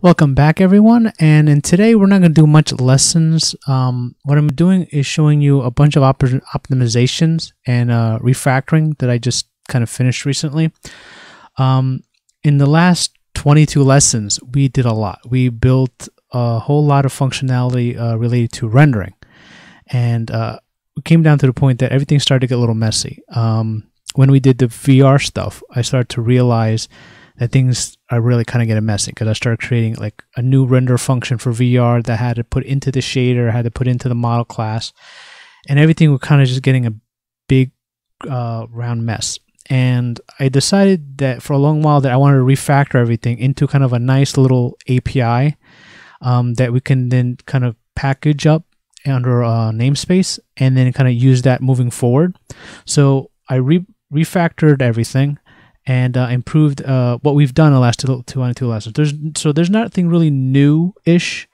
Welcome back everyone and in today we're not going to do much lessons. Um, what I'm doing is showing you a bunch of op optimizations and uh, refactoring that I just kind of finished recently. Um, in the last 22 lessons we did a lot. We built a whole lot of functionality uh, related to rendering and uh, we came down to the point that everything started to get a little messy. Um, when we did the VR stuff I started to realize that things are really kind of getting messy because I started creating like a new render function for VR that I had to put into the shader, I had to put into the model class, and everything was kind of just getting a big uh, round mess. And I decided that for a long while that I wanted to refactor everything into kind of a nice little API um, that we can then kind of package up under a uh, namespace and then kind of use that moving forward. So I re- refactored everything and uh, improved uh, what we've done the last two, two on two lessons. There's so there's nothing really new ish.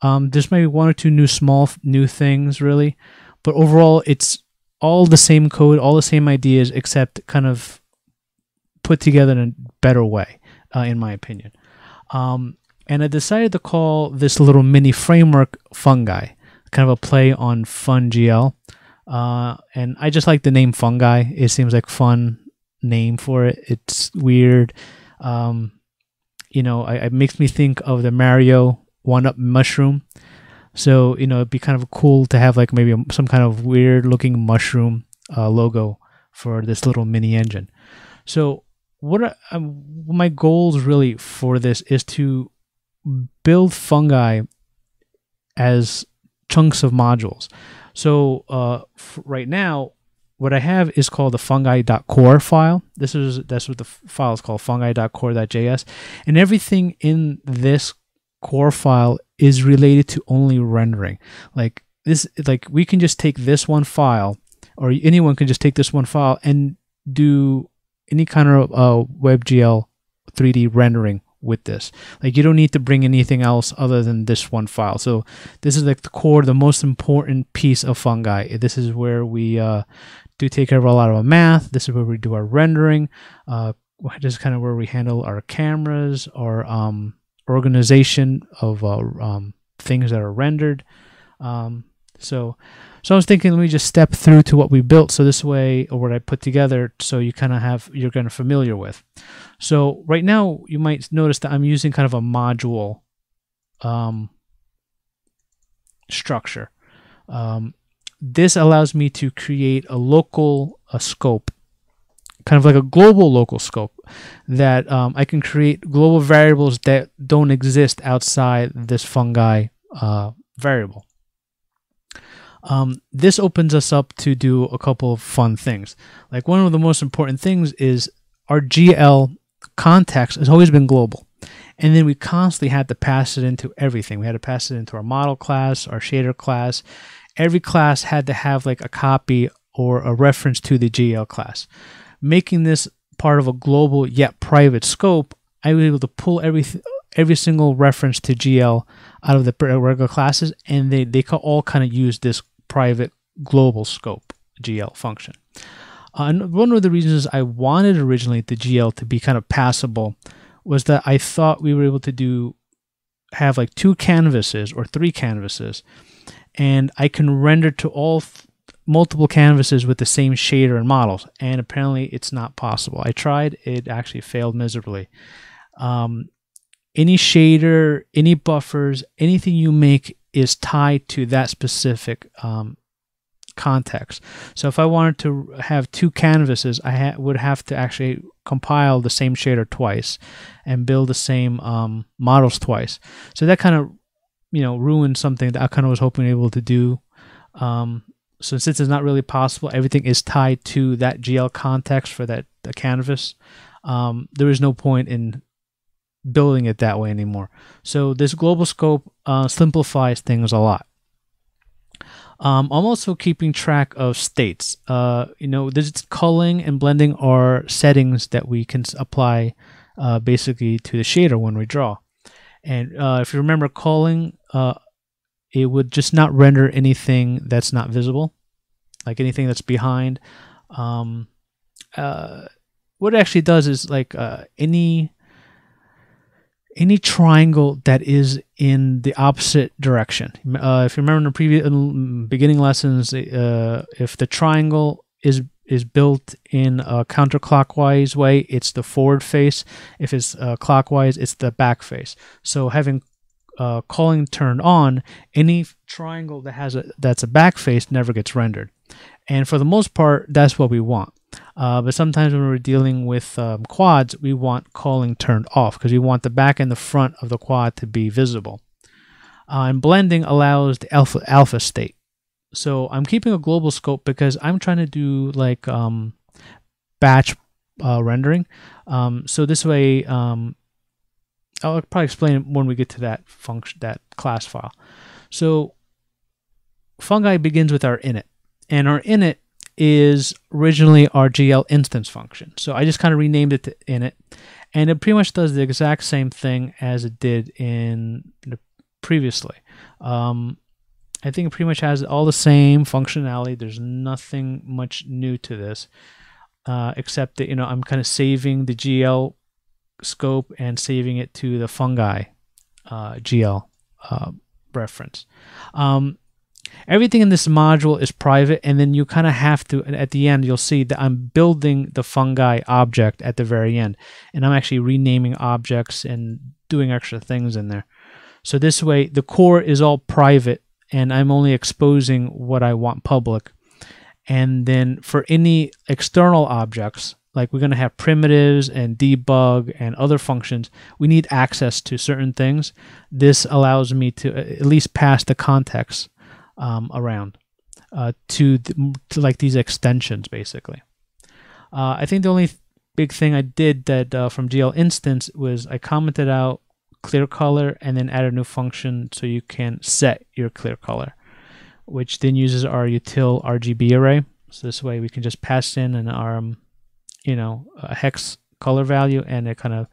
Um, there's maybe one or two new small new things really, but overall it's all the same code, all the same ideas, except kind of put together in a better way, uh, in my opinion. Um, and I decided to call this little mini framework fungi, kind of a play on FunGL. Uh, and I just like the name fungi. It seems like fun name for it. It's weird. Um, you know, I, it makes me think of the Mario one up mushroom. So, you know, it'd be kind of cool to have like maybe some kind of weird looking mushroom uh, logo for this little mini engine. So, what are, um, my goals really for this is to build fungi as chunks of modules. So, uh, right now, what I have is called the fungi.core file. This is that's what the file is called, fungi.core.js. And everything in this core file is related to only rendering. Like this like we can just take this one file or anyone can just take this one file and do any kind of uh, WebGL 3D rendering with this. Like you don't need to bring anything else other than this one file. So this is like the core, the most important piece of fungi. This is where we uh, do take care of a lot of our math. This is where we do our rendering. Uh, this is kind of where we handle our cameras, our um, organization of uh, um, things that are rendered. Um, so, so I was thinking, let me just step through to what we built. So this way, or what I put together, so you kind of have you're kind of familiar with. So right now, you might notice that I'm using kind of a module um, structure. Um, this allows me to create a local a scope, kind of like a global local scope that um, I can create global variables that don't exist outside this fungi uh, variable. Um, this opens us up to do a couple of fun things. Like one of the most important things is our GL context has always been global. And then we constantly had to pass it into everything. We had to pass it into our model class, our shader class, every class had to have like a copy or a reference to the GL class. Making this part of a global yet private scope, I was able to pull every every single reference to GL out of the regular classes, and they they all kind of use this private global scope GL function. Uh, and one of the reasons I wanted originally the GL to be kind of passable was that I thought we were able to do have like two canvases or three canvases and I can render to all multiple canvases with the same shader and models. And apparently it's not possible. I tried, it actually failed miserably. Um, any shader, any buffers, anything you make is tied to that specific um, context. So if I wanted to have two canvases, I ha would have to actually compile the same shader twice and build the same um, models twice. So that kind of you know, ruin something that I kind of was hoping able to do. Um, so since it's not really possible, everything is tied to that GL context for that the canvas. Um, there is no point in building it that way anymore. So this global scope uh, simplifies things a lot. Um, I'm also keeping track of states. Uh, you know, there's culling and blending are settings that we can apply uh, basically to the shader when we draw. And uh, if you remember, culling uh, it would just not render anything that's not visible, like anything that's behind. Um, uh, what it actually does is like uh, any any triangle that is in the opposite direction. Uh, if you remember in the previous beginning lessons, uh, if the triangle is is built in a counterclockwise way, it's the forward face. If it's uh, clockwise, it's the back face. So having uh, calling turned on, any triangle that has a that's a back face never gets rendered. And for the most part, that's what we want. Uh, but sometimes when we're dealing with um, quads, we want calling turned off because we want the back and the front of the quad to be visible. Uh, and blending allows the alpha, alpha state. So I'm keeping a global scope because I'm trying to do like um, batch uh, rendering. Um, so this way, um, I'll probably explain it when we get to that function, that class file. So fungi begins with our init, and our init is originally our GL instance function. So I just kind of renamed it to init, and it pretty much does the exact same thing as it did in previously. Um, I think it pretty much has all the same functionality. There's nothing much new to this, uh, except that you know I'm kind of saving the GL scope and saving it to the fungi uh, GL uh, reference. Um, everything in this module is private, and then you kind of have to, at the end, you'll see that I'm building the fungi object at the very end, and I'm actually renaming objects and doing extra things in there. So this way, the core is all private, and I'm only exposing what I want public. And then for any external objects, like we're going to have primitives and debug and other functions we need access to certain things this allows me to uh, at least pass the context um, around uh, to, th to, like these extensions basically uh, i think the only big thing i did that uh, from gl instance was i commented out clear color and then add a new function so you can set your clear color which then uses our util rgb array so this way we can just pass in an arm um, you know a hex color value and it kind of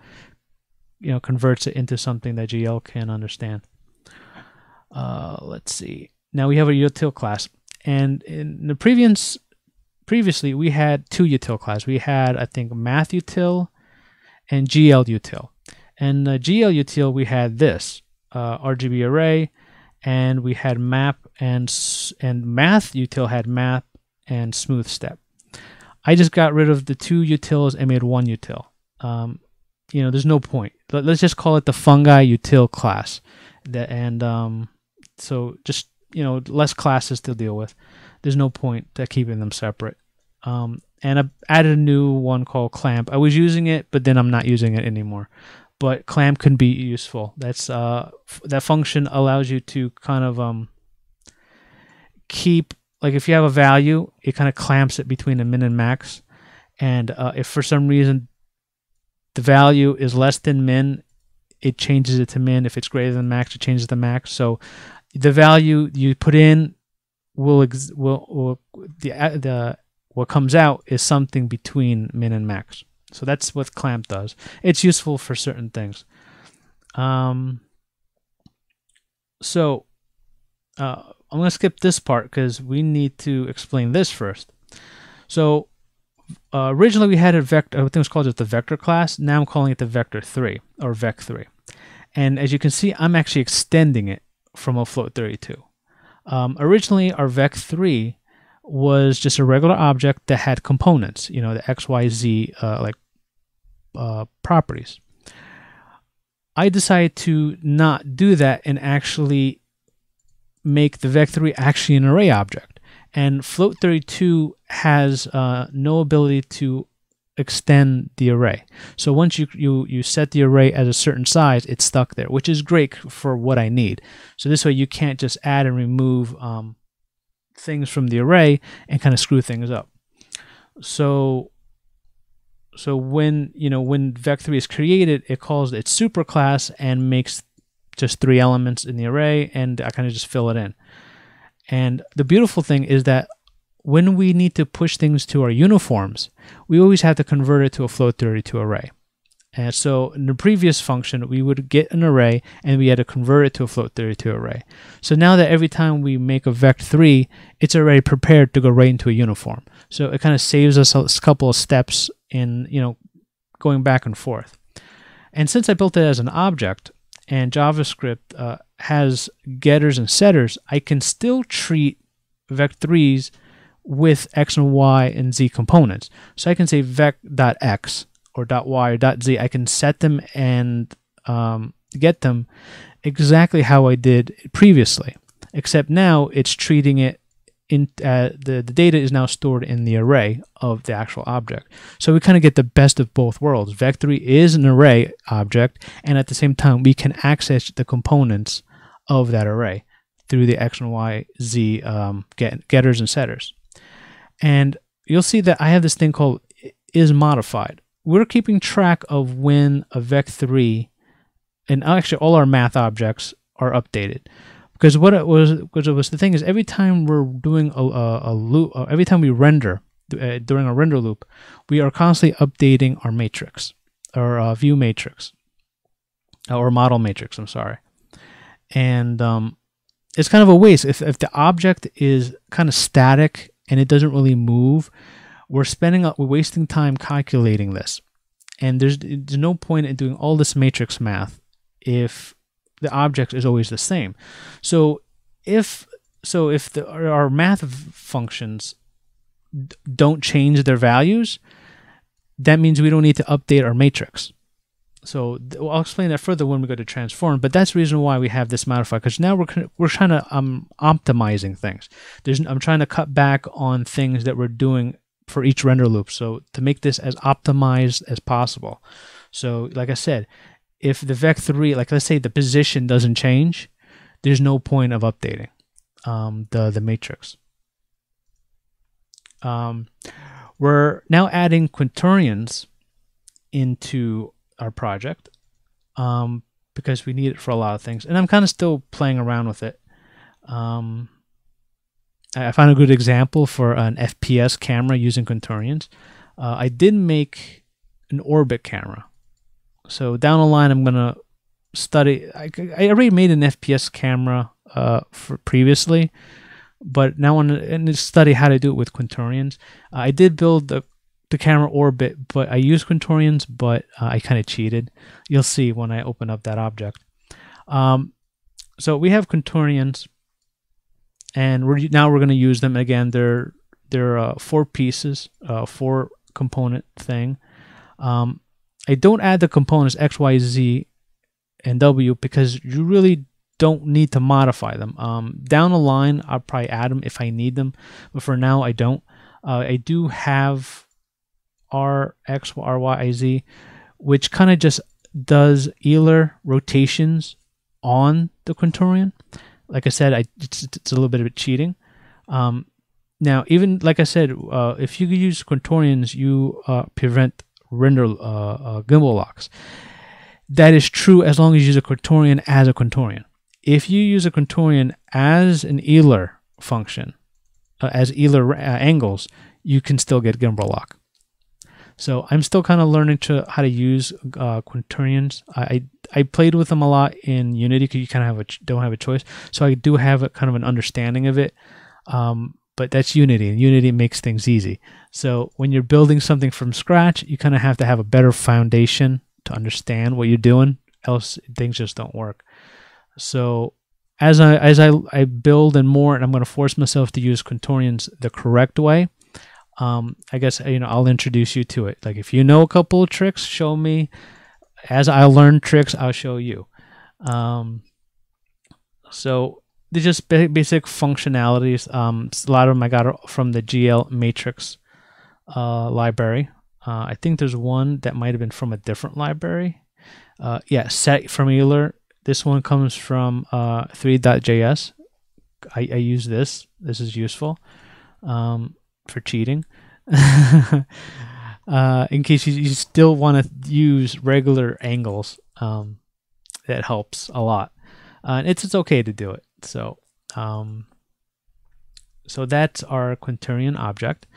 you know converts it into something that GL can understand. Uh, let's see. Now we have a util class, and in the previous previously we had two util classes. We had I think math util and GL util. And the GL util we had this uh, RGB array, and we had map and and math util had map and smooth step. I just got rid of the two utils and made one util. Um, you know, there's no point. Let, us just call it the fungi util class. and um, so just, you know, less classes to deal with. There's no point to keeping them separate. Um, and I added a new one called clamp. I was using it, but then I'm not using it anymore. But clamp can be useful. That's uh, f- that function allows you to kind of um, keep like if you have a value, it kind of clamps it between a min and max. And uh, if for some reason the value is less than min, it changes it to min. If it's greater than max, it changes the max. So the value you put in will ex- will, will the uh, the what comes out is something between min and max. So that's what clamp does. It's useful for certain things. Um, so uh, I'm going to skip this part because we need to explain this first. So uh, originally we had a vector, I think it was called just the vector class. Now I'm calling it the vector 3 or vec3. And as you can see, I'm actually extending it from a float 32. Um, originally, our vec3 was just a regular object that had components, you know, the x, y, z, uh, like uh, properties. I decided to not do that and actually make the vec3 actually an array object. And float32 has uh, no ability to extend the array. So once you, you, you set the array at a certain size, it's stuck there, which is great for what I need. So this way you can't just add and remove um, things from the array and kind of screw things up. So so when you know when vec3 is created, it calls its superclass and makes just three elements in the array, and I kind of just fill it in. And the beautiful thing is that when we need to push things to our uniforms, we always have to convert it to a float32 array. And so in the previous function, we would get an array and we had to convert it to a float32 array. So now that every time we make a vec 3 it's already prepared to go right into a uniform. So it kind of saves us a couple of steps in, you know, going back and forth. And since I built it as an object, and JavaScript uh, has getters and setters, I can still treat vec3s with x and y and z components. So I can say vec.x or .y or .z. I can set them and um, get them exactly how I did previously, except now it's treating it in uh, the the data is now stored in the array of the actual object. So we kind of get the best of both worlds. Vec3 is an array object, and at the same time, we can access the components of that array through the x and y z um, get, getters and setters. And you'll see that I have this thing called is modified. We're keeping track of when a vec3 and actually all our math objects are updated because what it was because it was the thing is every time we're doing a, a, a loop uh, every time we render uh, during a render loop we are constantly updating our matrix our uh, view matrix or model matrix i'm sorry and um, it's kind of a waste if, if the object is kind of static and it doesn't really move we're spending we're wasting time calculating this and there's, there's no point in doing all this matrix math if the object is always the same. So if so if the, our math functions don't change their values, that means we don't need to update our matrix. So I'll explain that further when we go to transform, but that's the reason why we have this modifier because now we're we're trying to um optimizing things. There's I'm trying to cut back on things that we're doing for each render loop. So to make this as optimized as possible. So like I said, if the VEC3, like let's say the position doesn't change, there's no point of updating um, the, the matrix. Um, we're now adding quaternions into our project um, because we need it for a lot of things. And I'm kind of still playing around with it. Um, I found a good example for an FPS camera using quaternions. Uh, I did make an orbit camera so down the line, I'm gonna study. I, I already made an FPS camera uh, for previously, but now I'm going to study how to do it with Quintorians. Uh, I did build the the camera orbit, but I used Quintorians, but uh, I kind of cheated. You'll see when I open up that object. Um, so we have Quintorians, and we're now we're going to use them again. They're they're uh, four pieces, uh, four component thing. Um, I don't add the components X, Y, Z, and W because you really don't need to modify them. Um, down the line, I'll probably add them if I need them, but for now, I don't. Uh, I do have R, X, R, Y, I, Z, which kind of just does Euler rotations on the Quintorian. Like I said, I, it's, it's a little bit of cheating. Um, now, even like I said, uh, if you use quatorions, you uh, prevent render uh, uh, gimbal locks. That is true as long as you use a quaternion as a quaternion. If you use a quaternion as an Euler function, uh, as Euler angles, you can still get gimbal lock. So I'm still kind of learning to how to use uh, quaternions. I, I, I played with them a lot in Unity because you kind of have a, don't have a choice. So I do have a, kind of an understanding of it, um, but that's Unity, and Unity makes things easy. So when you're building something from scratch, you kind of have to have a better foundation to understand what you're doing, else things just don't work. So as I as I, I build and more, and I'm going to force myself to use Contorians the correct way. Um, I guess you know I'll introduce you to it. Like if you know a couple of tricks, show me. As I learn tricks, I'll show you. Um, so they're just basic functionalities. Um, a lot of them I got from the GL matrix uh, library. Uh, I think there's one that might have been from a different library. Uh, yeah, set from Euler. This one comes from uh, 3.js. I, I use this. This is useful um, for cheating. uh, in case you, you still want to use regular angles, um, that helps a lot. Uh, and it's, it's okay to do it. So, um, so that's our quaternion object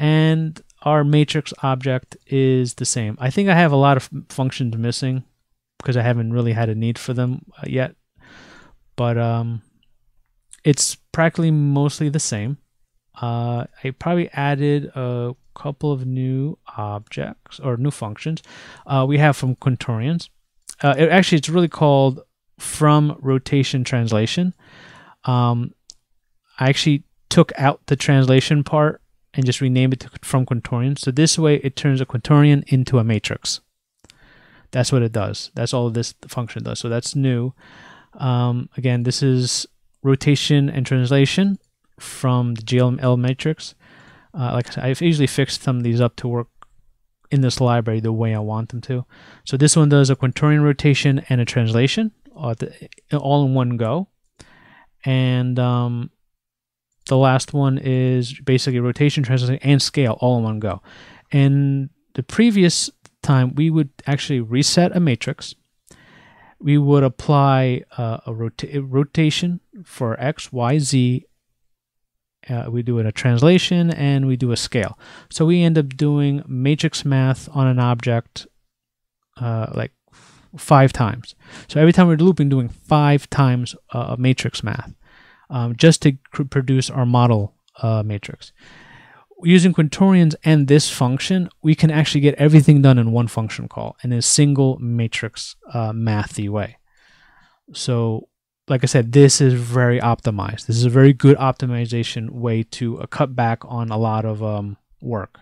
and our matrix object is the same. I think I have a lot of functions missing because I haven't really had a need for them uh, yet, but um, it's practically mostly the same. Uh, I probably added a couple of new objects or new functions. Uh, we have from Quintorians. Uh, it, actually, it's really called from rotation translation. Um, I actually took out the translation part and just rename it to, from quaternion. So this way it turns a quaternion into a matrix. That's what it does. That's all this function does. So that's new. Um, again, this is rotation and translation from the GLML matrix. Uh, like I said, I've usually fixed some of these up to work in this library the way I want them to. So this one does a quaternion rotation and a translation uh, all in one go. And um, the last one is basically rotation, translation, and scale all in one go. And the previous time, we would actually reset a matrix. We would apply uh, a rota- rotation for x, y, z. Uh, we do it a translation and we do a scale. So we end up doing matrix math on an object uh, like five times. So every time we're looping, doing five times uh, matrix math um, just to produce our model uh, matrix. Using quintorians and this function, we can actually get everything done in one function call in a single matrix uh, mathy way. So like I said, this is very optimized. This is a very good optimization way to uh, cut back on a lot of um, work.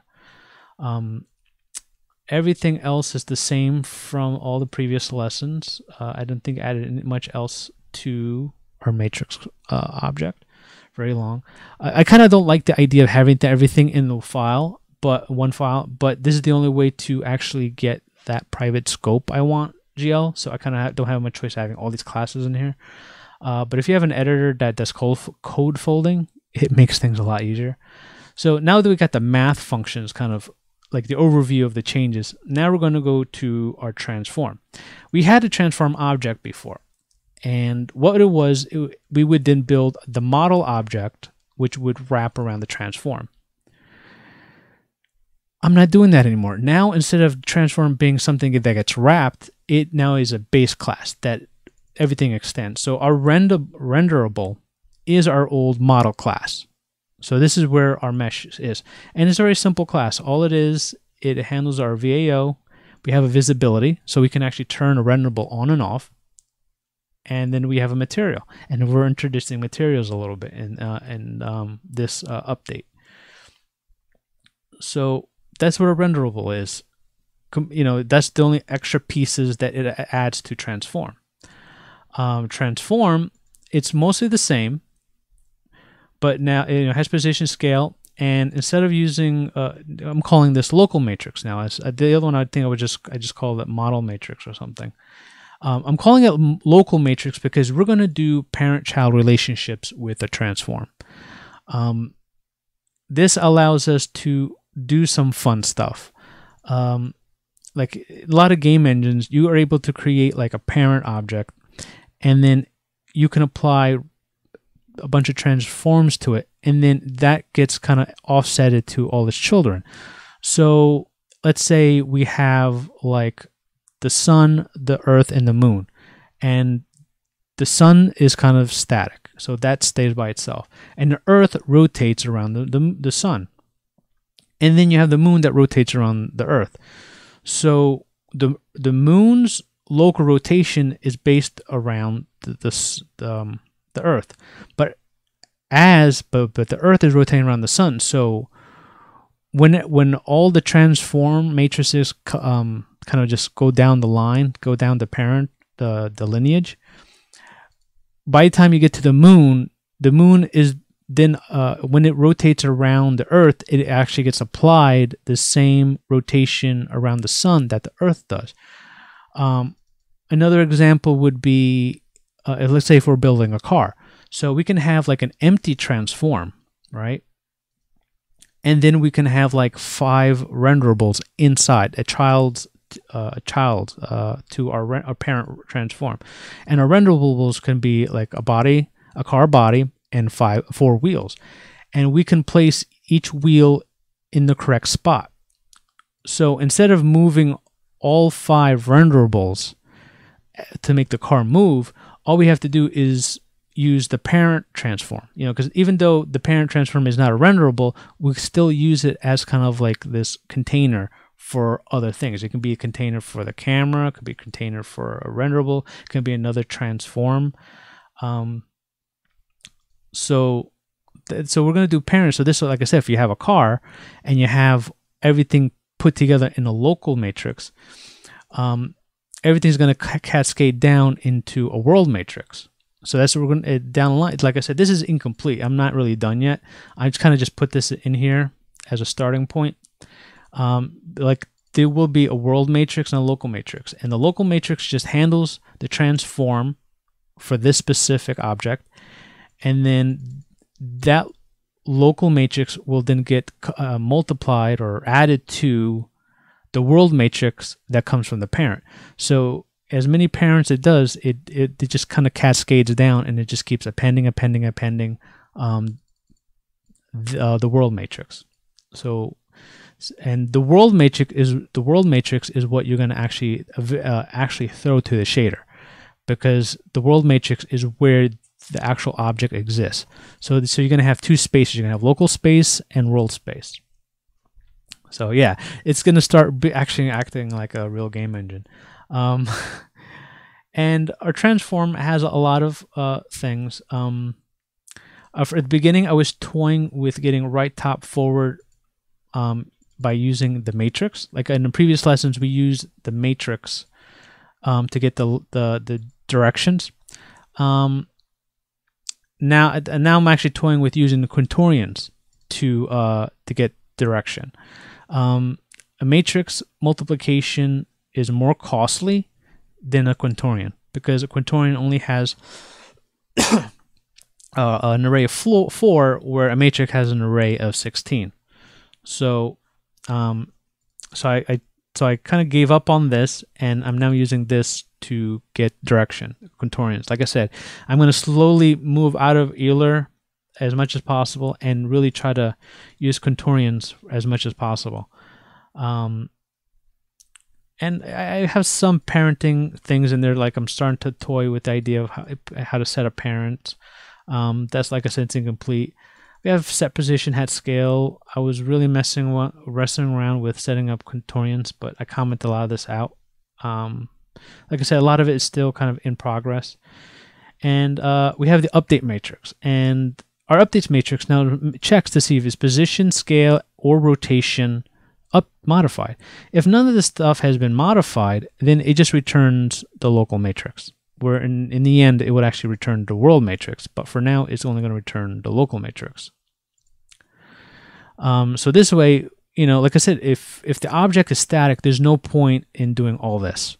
Um, everything else is the same from all the previous lessons. Uh, I don't think I added much else to matrix uh, object very long. I, I kind of don't like the idea of having everything in the file, but one file, but this is the only way to actually get that private scope I want GL. So I kind of don't have much choice having all these classes in here. Uh, but if you have an editor that does code, code folding, it makes things a lot easier. So now that we got the math functions kind of like the overview of the changes, now we're going to go to our transform. We had a transform object before. And what it was, it, we would then build the model object, which would wrap around the transform. I'm not doing that anymore. Now, instead of transform being something that gets wrapped, it now is a base class that everything extends. So our render renderable is our old model class. So this is where our mesh is. And it's a very simple class. All it is, it handles our VAO. We have a visibility, so we can actually turn a renderable on and off and then we have a material, and we're introducing materials a little bit in uh, in um, this uh, update. So that's what a renderable is. Com you know, that's the only extra pieces that it uh, adds to transform. Um, transform, it's mostly the same, but now you know, it has position scale. And instead of using, uh, I'm calling this local matrix now. As uh, the other one, I think I would just I just call it model matrix or something. Um, I'm calling it local matrix because we're going to do parent-child relationships with a transform. Um, this allows us to do some fun stuff. Um, like a lot of game engines, you are able to create like a parent object, and then you can apply a bunch of transforms to it, and then that gets kind of offsetted to all its children. So let's say we have like the sun, the earth, and the moon. And the sun is kind of static, so that stays by itself. And the earth rotates around the, the, the sun. And then you have the moon that rotates around the earth. So the, the moon's local rotation is based around the, the, um, the earth. But as but, but the earth is rotating around the sun, so when it, when all the transform matrices um, kind of just go down the line, go down the parent, the the lineage. By the time you get to the moon, the moon is then uh, when it rotates around the Earth, it actually gets applied the same rotation around the sun that the Earth does. Um, another example would be, uh, let's say, if we're building a car, so we can have like an empty transform, right? and then we can have like five renderables inside a child's uh, a child uh, to our, our parent transform, and our renderables can be like a body, a car body, and five four wheels, and we can place each wheel in the correct spot. So instead of moving all five renderables eh, to make the car move, all we have to do is use the parent transform, you know, because even though the parent transform is not a renderable, we still use it as kind of like this container for other things. It can be a container for the camera, it could be a container for a renderable, it can be another transform. Um, so, so we're gonna do parent. So this, like I said, if you have a car and you have everything put together in a local matrix, um, everything's gonna cascade down into a world matrix. So that's what we're going to uh, down the line. Like I said, this is incomplete. I'm not really done yet. I just kind of just put this in here as a starting point. Um, like there will be a world matrix and a local matrix. And the local matrix just handles the transform for this specific object. And then that local matrix will then get uh, multiplied or added to the world matrix that comes from the parent. So as many parents it does, it it, it just kind of cascades down and it just keeps appending, appending, appending um, the, uh, the world matrix. So, and the world matrix is the world matrix is what you're going to actually uh, actually throw to the shader, because the world matrix is where the actual object exists. So, so you're going to have two spaces. You're going to have local space and world space. So yeah, it's going to start actually acting like a real game engine. Um, and our transform has a lot of uh, things. Um, uh, at the beginning, I was toying with getting right top forward um, by using the matrix. Like in the previous lessons, we used the matrix um, to get the the, the directions. Um, now and now I'm actually toying with using the quintorians to uh, to get direction. Um, a matrix multiplication is more costly than a quintorian because a quintorian only has uh, an array of four, where a matrix has an array of 16. So, um, so I, I so I kind of gave up on this, and I'm now using this to get direction, contorians. Like I said, I'm going to slowly move out of Euler as much as possible and really try to use contorians as much as possible. Um, and I have some parenting things in there. Like I'm starting to toy with the idea of how, how to set a parent. Um, that's like I said, it's incomplete. We have set position head scale. I was really messing wrestling around with setting up contorians, but I comment a lot of this out. Um, like I said, a lot of it is still kind of in progress. And uh, we have the update matrix, and our updates matrix now checks to see if it's position, scale, or rotation up modified. If none of this stuff has been modified, then it just returns the local matrix. Where in, in the end, it would actually return the world matrix, but for now, it's only going to return the local matrix. Um, so this way, you know, like I said, if if the object is static, there's no point in doing all this,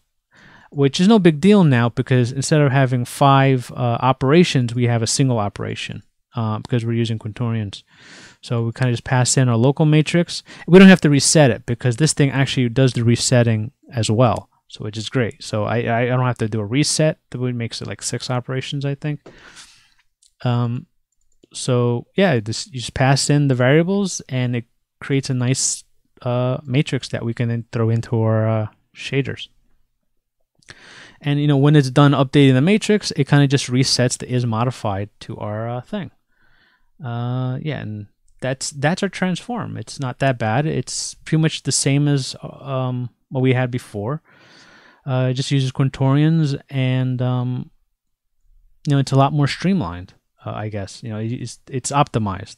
which is no big deal now because instead of having five uh, operations, we have a single operation uh, because we're using quaternions. So we kind of just pass in our local matrix. We don't have to reset it because this thing actually does the resetting as well. So which is great. So I, I don't have to do a reset. That makes it like six operations, I think. Um, so yeah, this, you just pass in the variables and it creates a nice uh, matrix that we can then throw into our uh, shaders. And you know when it's done updating the matrix, it kind of just resets the is modified to our uh, thing. Uh, yeah, and that's that's our transform. It's not that bad. It's pretty much the same as um, what we had before. Uh, it just uses Quintorians, and um, you know it's a lot more streamlined. Uh, I guess you know it's it's optimized.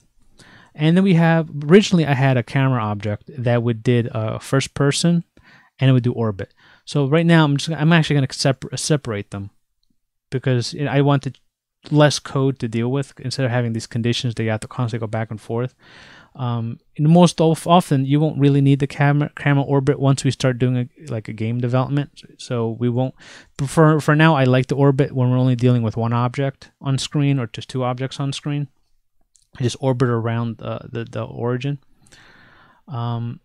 And then we have originally I had a camera object that would did uh, first person, and it would do orbit. So right now I'm just I'm actually going to separ- separate them because I want to less code to deal with instead of having these conditions that you have to constantly go back and forth. Um, and most of, often, you won't really need the camera camera orbit once we start doing a, like a game development. So we won't. For for now, I like the orbit when we're only dealing with one object on screen or just two objects on screen. I just orbit around the the origin. Um,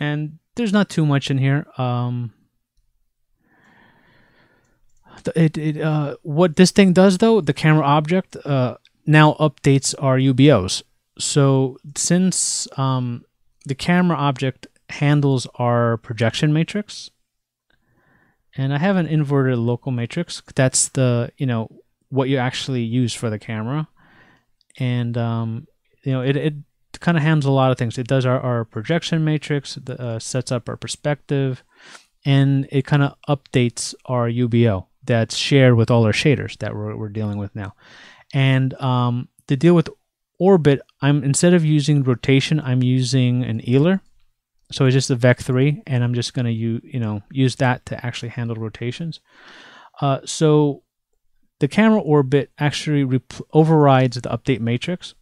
and there's not too much in here. Um, it, it uh, what this thing does though, the camera object uh, now updates our UBOs. So since um, the camera object handles our projection matrix, and I have an inverted local matrix. That's the you know what you actually use for the camera, and um, you know it it kind of handles a lot of things. It does our, our projection matrix, the, uh, sets up our perspective, and it kind of updates our UBO that's shared with all our shaders that we're, we're dealing with now. And um, to deal with orbit, I'm instead of using rotation, I'm using an Euler. So it's just a vec3, and I'm just going to you you know use that to actually handle rotations. Uh, so the camera orbit actually overrides the update matrix.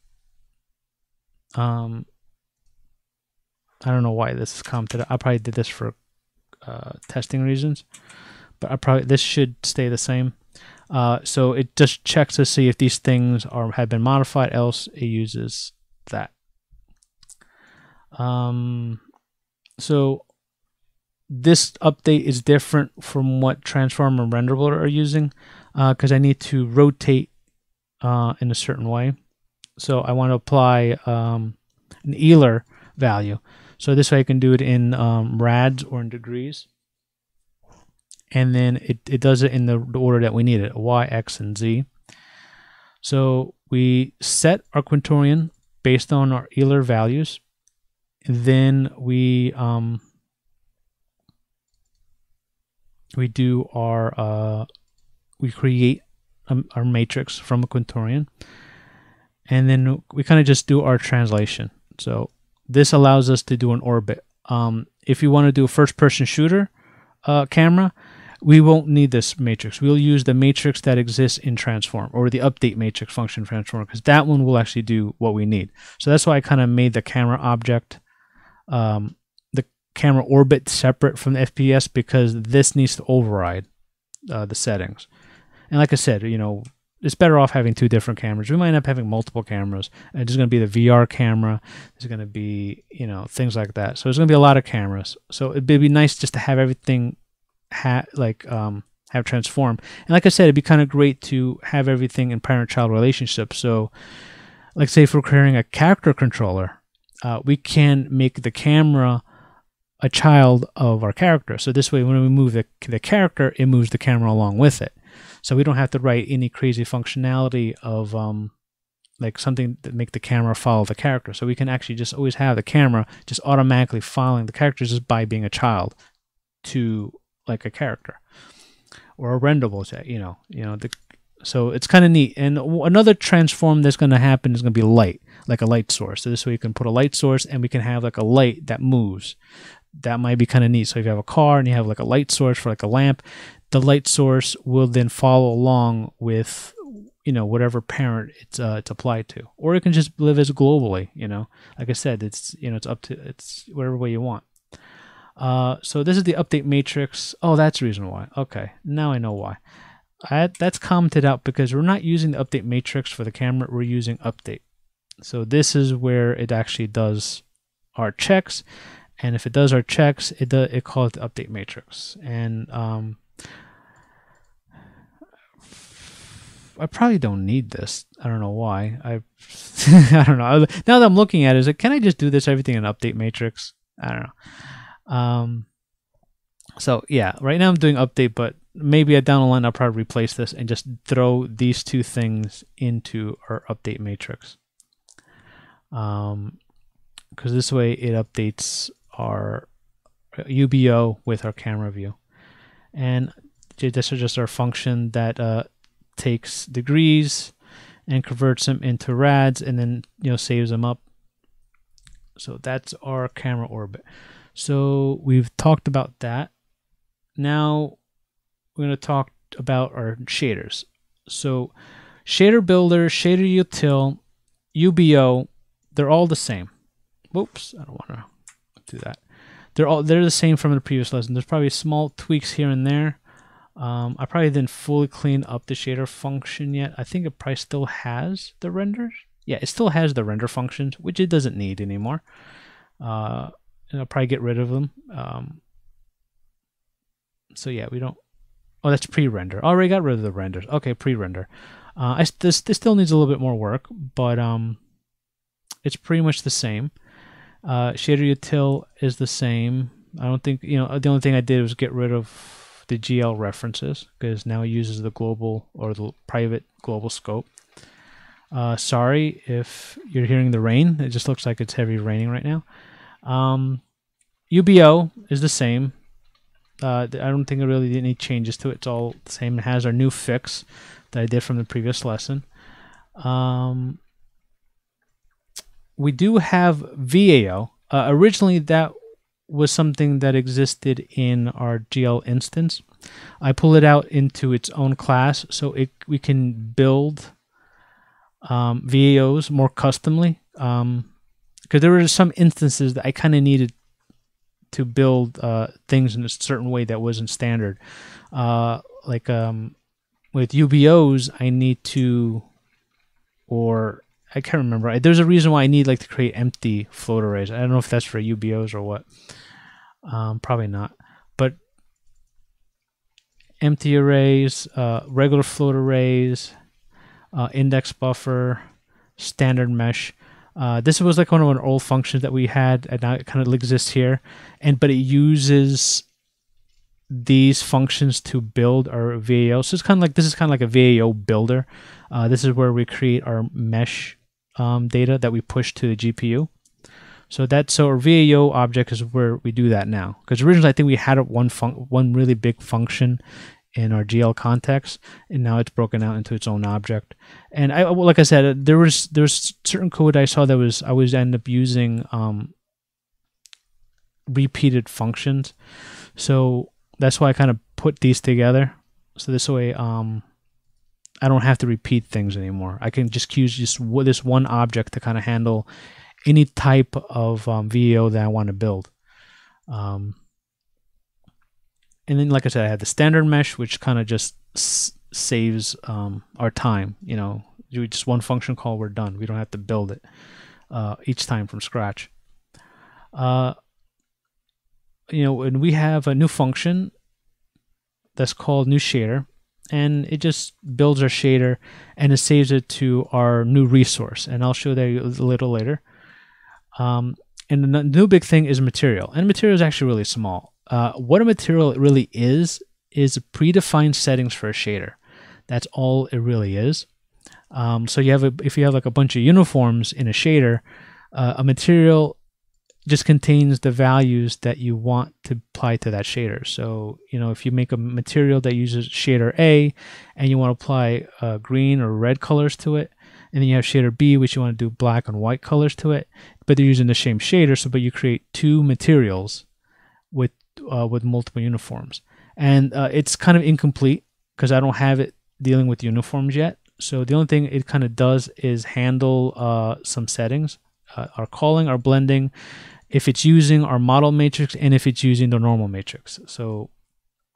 Um, I don't know why this is commented. I probably did this for uh, testing reasons. I probably this should stay the same. Uh, so it just checks to see if these things are have been modified. Else, it uses that. Um, so this update is different from what transform and Renderable are using because uh, I need to rotate uh, in a certain way. So I want to apply um, an Euler value. So this way I can do it in um, rads or in degrees and then it, it does it in the, order that we need it, y, x, and z. So we set our quintorian based on our Euler values. Then we um, we do our uh, we create a, um, our matrix from a quintorian, and then we kind of just do our translation. So this allows us to do an orbit. Um, if you want to do a first-person shooter uh, camera, we won't need this matrix. We'll use the matrix that exists in transform or the update matrix function transform because that one will actually do what we need. So that's why I kind of made the camera object, um, the camera orbit separate from the FPS because this needs to override uh, the settings. And like I said, you know, it's better off having two different cameras. We might end up having multiple cameras. And uh, there's going to be the VR camera. There's going to be, you know, things like that. So there's going to be a lot of cameras. So it'd be nice just to have everything ha- like um, have transformed. And like I said, it'd be kind of great to have everything in parent-child relationship. So, like say, if we're creating a character controller, uh, we can make the camera a child of our character. So this way, when we move the the character, it moves the camera along with it. So we don't have to write any crazy functionality of um, like something that make the camera follow the character. So we can actually just always have the camera just automatically following the characters just by being a child to like a character or a renderable, set. You know, you know the. So it's kind of neat. And another transform that's going to happen is going to be light, like a light source. So this way you can put a light source and we can have like a light that moves. That might be kind of neat. So if you have a car and you have like a light source for like a lamp, the light source will then follow along with you know whatever parent it's uh, it's applied to or it can just live as globally you know like i said it's you know it's up to it's whatever way you want uh, so this is the update matrix. Oh, that's the reason why. Okay, now I know why. I, that's commented out because we're not using the update matrix for the camera, we're using update. So this is where it actually does our checks. And if it does our checks, it, does, it calls the update matrix. And um, I probably don't need this. I don't know why. I I don't know. Now that I'm looking at it, is it, can I just do this everything in update matrix? I don't know. Um, so yeah, right now I'm doing update, but maybe down the line I'll probably replace this and just throw these two things into our update matrix. Um, because this way it updates our UBO with our camera view. And this is just our function that uh, takes degrees and converts them into rads and then you know saves them up. So that's our camera orbit. So we've talked about that. Now we're going to talk about our shaders. So shader builder, shader util, UBO, they're all the same. Oops, I don't want to do that. They're all they're the same from the previous lesson. There's probably small tweaks here and there. Um, I probably didn't fully clean up the shader function yet. I think it probably still has the renders. Yeah, it still has the render functions, which it doesn't need anymore. Uh, and I'll probably get rid of them. Um, so yeah, we don't. Oh, that's pre-render. already got rid of the renders. Okay, pre-render. Uh, I, this this still needs a little bit more work, but um, it's pretty much the same. Uh, shader util is the same. I don't think you know. The only thing I did was get rid of the GL references because now it uses the global or the private global scope. Uh, sorry if you're hearing the rain. It just looks like it's heavy raining right now. Um, UBO is the same. Uh, I don't think I really did any changes to it. It's all the same. It has our new fix that I did from the previous lesson. Um, we do have VAO. Uh, originally, that was something that existed in our GL instance. I pull it out into its own class so it we can build um, VAOs more customly. Um, because there were some instances that I kind of needed to build uh, things in a certain way that wasn't standard. Uh, like um, with UBOs, I need to, or I can't remember. There's a reason why I need like to create empty float arrays. I don't know if that's for UBOs or what. Um, probably not. But empty arrays, uh, regular float arrays, uh, index buffer, standard mesh. Uh, this was like one of an old functions that we had, and now it kind of exists here. And but it uses these functions to build our VAO. So it's kind of like this is kind of like a VAO builder. Uh, this is where we create our mesh um, data that we push to the GPU. So that so our VAO object is where we do that now. Because originally I think we had one fun one really big function in our GL context, and now it's broken out into its own object. And I, like I said, there was there was certain code I saw that was I was end up using um, repeated functions, so that's why I kind of put these together. So this way, um, I don't have to repeat things anymore. I can just use just this one object to kind of handle any type of um, VEO that I want to build. Um, and then like I said, I have the standard mesh, which kind of just s- saves um, our time. You know, do just one function call, we're done. We don't have to build it uh, each time from scratch. Uh, you know, and we have a new function that's called new shader, and it just builds our shader and it saves it to our new resource. And I'll show that a little later. Um, and the new big thing is material, and material is actually really small. Uh, what a material really is, is predefined settings for a shader. That's all it really is. Um, so you have a, if you have like a bunch of uniforms in a shader, uh, a material just contains the values that you want to apply to that shader. So, you know, if you make a material that uses shader A and you want to apply uh, green or red colors to it, and then you have shader B, which you want to do black and white colors to it, but they're using the same shader. So, but you create two materials with uh, with multiple uniforms. And uh, it's kind of incomplete because I don't have it dealing with uniforms yet. So the only thing it kind of does is handle uh, some settings, uh, our calling, our blending, if it's using our model matrix, and if it's using the normal matrix. So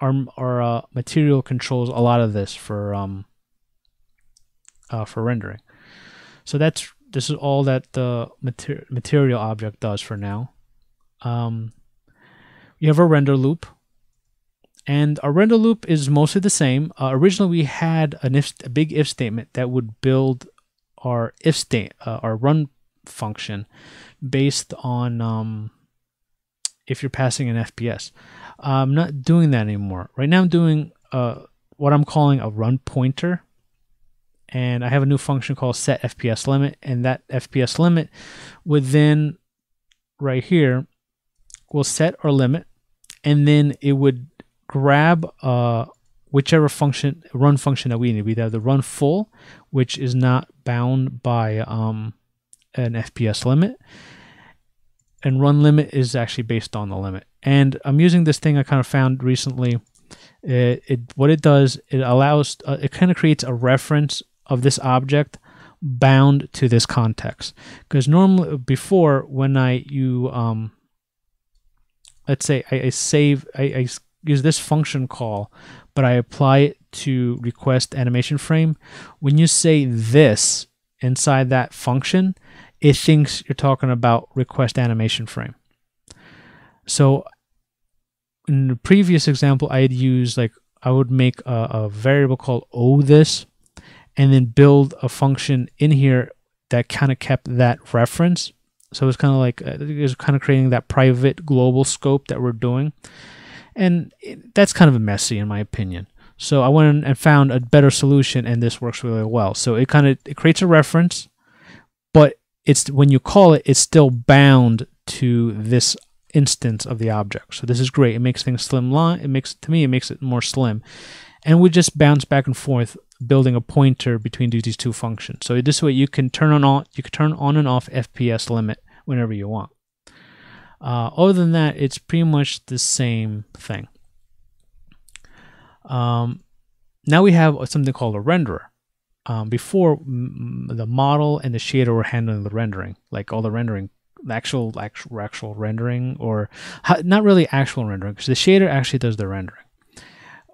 our, our uh, material controls a lot of this for um, uh, for rendering. So that's this is all that the mater material object does for now. Um, you have a render loop. And our render loop is mostly the same. Uh, originally, we had an if, a big if statement that would build our if state, uh, our run function, based on um, if you're passing an FPS. Uh, I'm not doing that anymore. Right now, I'm doing uh, what I'm calling a run pointer, and I have a new function called set FPS limit, and that FPS limit within right here will set our limit and then it would grab uh, whichever function run function that we need. We'd have the run full, which is not bound by um, an FPS limit, and run limit is actually based on the limit. And I'm using this thing I kind of found recently. It, it what it does it allows uh, it kind of creates a reference of this object bound to this context because normally before when I you um, let's say I, I save, I, I use this function call, but I apply it to request animation frame. When you say this inside that function, it thinks you're talking about request animation frame. So in the previous example, I would use like I would make a, a variable called o this, and then build a function in here that kind of kept that reference. So it's kind of like uh, it's kind of creating that private global scope that we're doing, and that's kind of messy in my opinion. So I went and found a better solution, and this works really well. So it kind of it creates a reference, but it's when you call it, it's still bound to this instance of the object. So this is great. It makes things slim line. It makes to me it makes it more slim, and we just bounce back and forth building a pointer between these two functions. So this way you can turn on you can turn on and off FPS limit whenever you want. Uh, other than that, it's pretty much the same thing. Um, now we have something called a renderer. Um, before the model and the shader were handling the rendering, like all the rendering, the actual actual, actual rendering, or not really actual rendering, because the shader actually does the rendering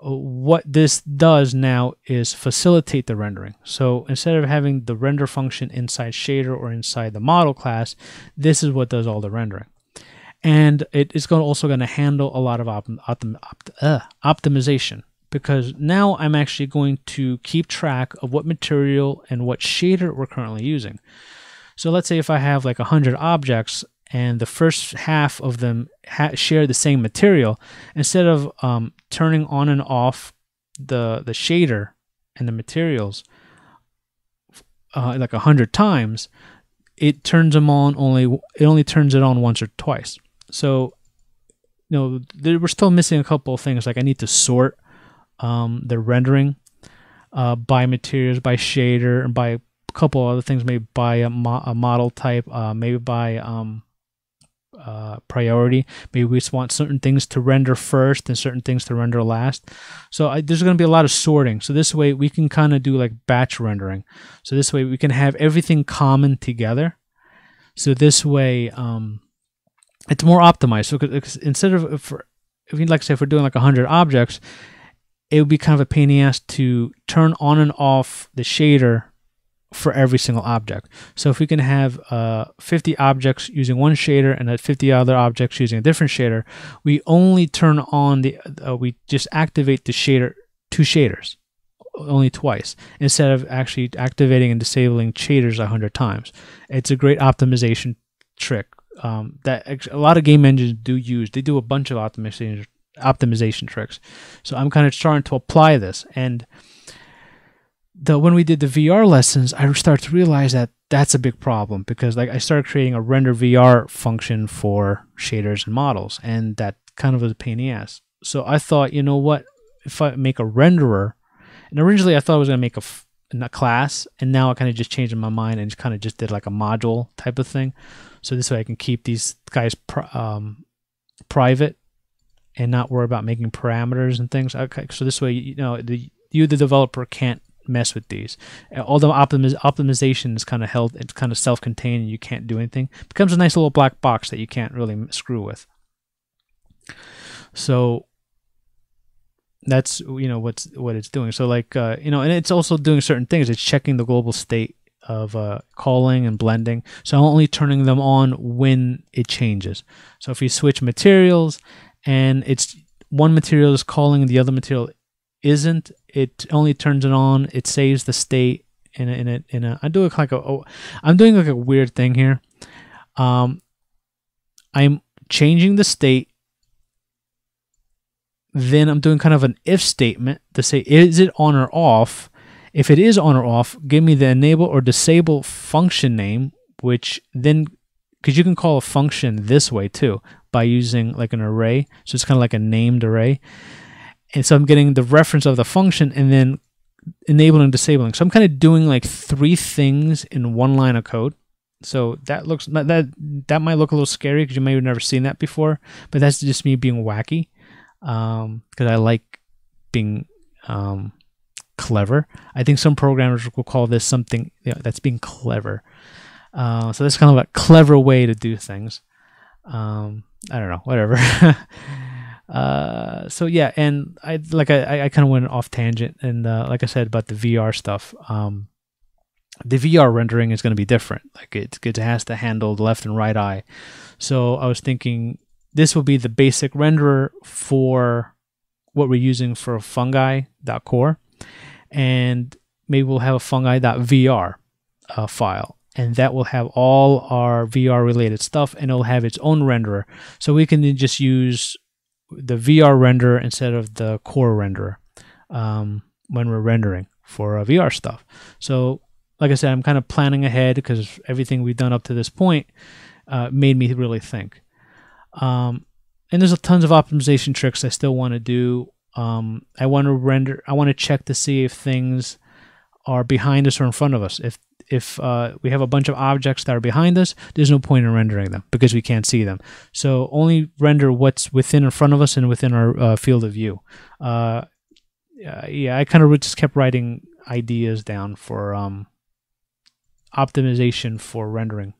what this does now is facilitate the rendering. So instead of having the render function inside shader or inside the model class, this is what does all the rendering. And it is going also going to handle a lot of op op op uh, optimization because now I'm actually going to keep track of what material and what shader we're currently using. So let's say if I have like 100 objects and the first half of them share the same material, instead of um, turning on and off the the shader and the materials uh, like a hundred times, it turns them on only it only turns it on once or twice. So, you know, there, we're still missing a couple of things. Like I need to sort um, the rendering uh, by materials, by shader, and by a couple other things. Maybe by a, mo- a model type, uh, maybe by um, uh, priority. Maybe we just want certain things to render first and certain things to render last. So I, there's going to be a lot of sorting. So this way we can kind of do like batch rendering. So this way we can have everything common together. So this way um, it's more optimized. So instead of for, if you like say if we're doing like 100 objects, it would be kind of a pain in the ass to turn on and off the shader for every single object. So if we can have uh, 50 objects using one shader and 50 other objects using a different shader, we only turn on the, uh, we just activate the shader, two shaders only twice instead of actually activating and disabling shaders 100 times. It's a great optimization trick um, that a lot of game engines do use. They do a bunch of optimization optimization tricks. So I'm kind of starting to apply this and the when we did the VR lessons, I started to realize that that's a big problem because like I started creating a render VR function for shaders and models, and that kind of was a pain in the ass. So I thought, you know what? If I make a renderer, and originally I thought I was gonna make a, class, and now I kind of just changed my mind and kind of just did like a module type of thing. So this way I can keep these guys um, private and not worry about making parameters and things. Okay, so this way you know the you the developer can't mess with these. Although optimiz- optimization is kind of held, it's kind of self-contained and you can't do anything. It becomes a nice little black box that you can't really screw with. So that's you know what's what it's doing. So like uh, you know, and it's also doing certain things. It's checking the global state of uh, calling and blending. So I'm only turning them on when it changes. So if you switch materials and it's one material is calling and the other material isn't, it only turns it on. It saves the state in a, in in a I do like a oh, I'm doing like a weird thing here. Um, I'm changing the state. Then I'm doing kind of an if statement to say is it on or off. If it is on or off, give me the enable or disable function name, which then because you can call a function this way too by using like an array. So it's kind of like a named array. And so I'm getting the reference of the function and then enabling and disabling. So I'm kind of doing like three things in one line of code. So that looks that that might look a little scary because you may have never seen that before, but that's just me being wacky because um, I like being um, clever. I think some programmers will call this something you know, that's being clever. Uh, so that's kind of a clever way to do things. Um, I don't know, whatever. Uh, so yeah, and I like I, I kind of went off tangent, and uh, like I said about the VR stuff, um, the VR rendering is going to be different. Like it it has to handle the left and right eye. So I was thinking this will be the basic renderer for what we're using for fungi.core, and maybe we'll have a fungi.vr uh, file and that will have all our VR related stuff and it'll have its own renderer. So we can just use the VR render instead of the core renderer um, when we're rendering for our VR stuff. So, like I said, I'm kind of planning ahead because everything we've done up to this point uh, made me really think. Um, and there's tons of optimization tricks I still want to do. Um, I want to render. I want to check to see if things are behind us or in front of us. If if uh, we have a bunch of objects that are behind us, there's no point in rendering them because we can't see them. So only render what's within in front of us and within our uh, field of view. Uh, yeah, I kind of just kept writing ideas down for um, optimization for rendering.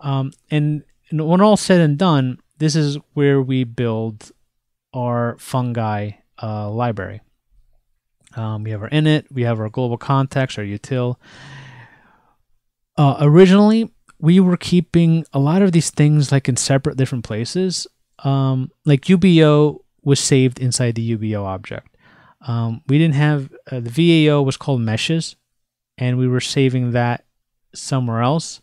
Um, and, and when all said and done, this is where we build our fungi uh, library. Um, we have our init, we have our global context, our util, uh, originally, we were keeping a lot of these things like in separate different places. Um, like UBO was saved inside the UBO object. Um, we didn't have uh, the VAO was called meshes, and we were saving that somewhere else.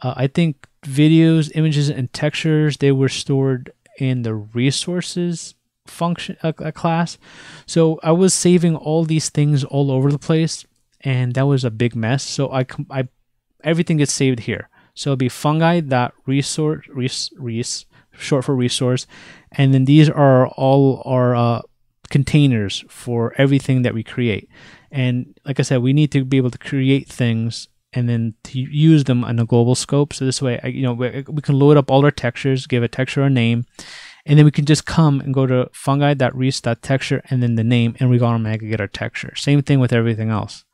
Uh, I think videos, images, and textures they were stored in the resources function uh, uh class. So I was saving all these things all over the place, and that was a big mess. So I I everything gets saved here. So it'll be resource res, res, short for resource. And then these are all our uh, containers for everything that we create. And like I said, we need to be able to create things and then to use them on a global scope. So this way, you know, we, we can load up all our textures, give a texture a name, and then we can just come and go to texture and then the name, and we automatically get our texture. Same thing with everything else.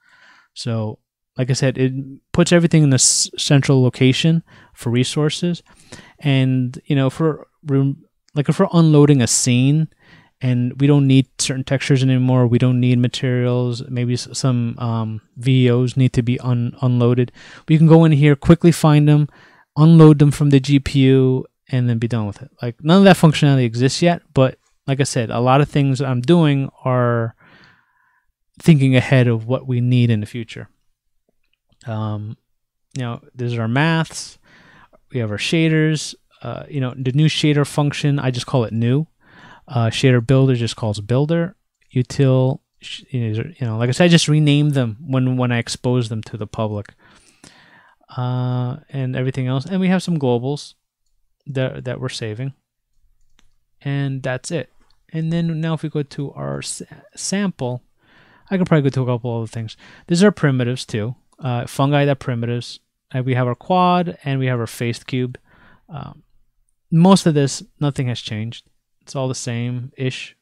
So like I said, it puts everything in this central location for resources, and you know, for room, like if we're unloading a scene, and we don't need certain textures anymore, we don't need materials. Maybe some um, VOs need to be un- unloaded. We can go in here quickly, find them, unload them from the GPU, and then be done with it. Like none of that functionality exists yet, but like I said, a lot of things I'm doing are thinking ahead of what we need in the future. Um, you know, there's our maths. We have our shaders. Uh, you know, the new shader function, I just call it new. Uh, shader builder just calls builder. Util, you know, like I said, I just renamed them when, when I exposed them to the public. Uh, and everything else. And we have some globals that, that we're saving. And that's it. And then now if we go to our sample, I could probably go to a couple other things. These are primitives too uh, fungi that primitives. And we have our quad and we have our faced cube. Um, most of this, nothing has changed. It's all the same-ish.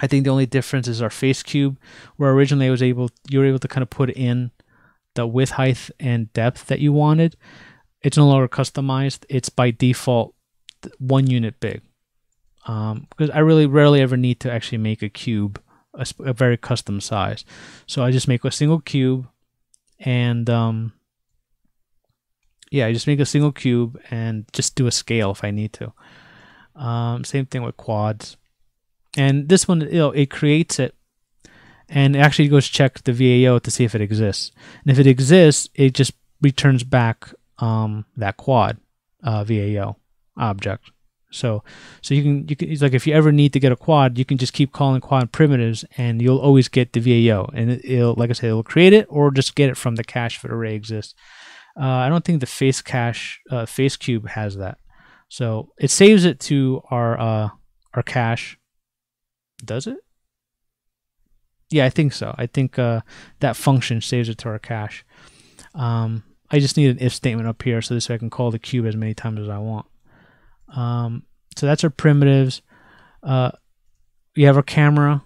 I think the only difference is our face cube, where originally I was able, you were able to kind of put in the width, height, and depth that you wanted. It's no longer customized. It's by default one unit big. Um, because I really rarely ever need to actually make a cube a, a very custom size. So I just make a single cube and um, yeah, I just make a single cube and just do a scale if I need to. Um, same thing with quads. And this one, you know, it creates it and it actually goes check the VAO to see if it exists. And if it exists, it just returns back um, that quad uh, VAO object. So, so you can you can it's like if you ever need to get a quad, you can just keep calling quad primitives, and you'll always get the VAO, and it, will like I said, it'll create it or just get it from the cache if it already exists. Uh, I don't think the face cache uh, face cube has that, so it saves it to our uh, our cache. Does it? Yeah, I think so. I think uh, that function saves it to our cache. Um, I just need an if statement up here so this way I can call the cube as many times as I want. Um, so that's our primitives. Uh, we have our camera